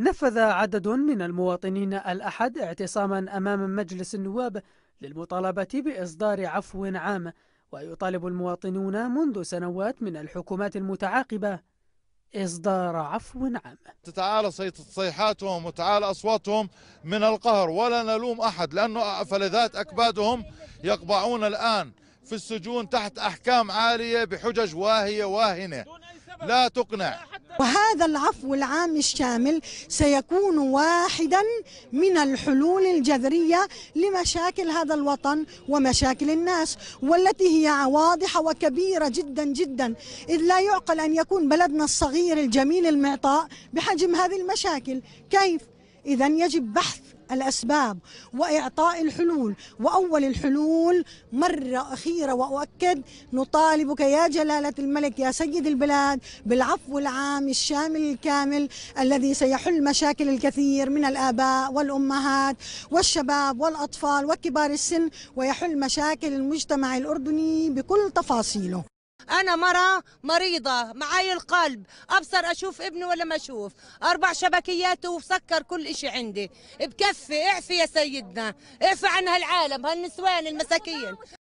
نفذ عدد من المواطنين الأحد اعتصاما أمام مجلس النواب للمطالبة بإصدار عفو عام ويطالب المواطنون منذ سنوات من الحكومات المتعاقبة إصدار عفو عام تتعالى صيحاتهم وتعالى أصواتهم من القهر ولا نلوم أحد لأنه فلذات أكبادهم يقبعون الآن في السجون تحت أحكام عالية بحجج واهية واهنة لا تقنع وهذا العفو العام الشامل سيكون واحدا من الحلول الجذرية لمشاكل هذا الوطن ومشاكل الناس والتي هي واضحة وكبيرة جدا جدا إذ لا يعقل أن يكون بلدنا الصغير الجميل المعطاء بحجم هذه المشاكل كيف؟ إذا يجب بحث الأسباب وإعطاء الحلول وأول الحلول مرة أخيرة وأؤكد نطالبك يا جلالة الملك يا سيد البلاد بالعفو العام الشامل الكامل الذي سيحل مشاكل الكثير من الآباء والأمهات والشباب والأطفال وكبار السن ويحل مشاكل المجتمع الأردني بكل تفاصيله انا مره مريضه معاي القلب ابصر اشوف ابني ولا ما اشوف اربع شبكيات وسكر كل إشي عندي بكفي اعفي يا سيدنا اعفي عن هالعالم هالنسوان المساكين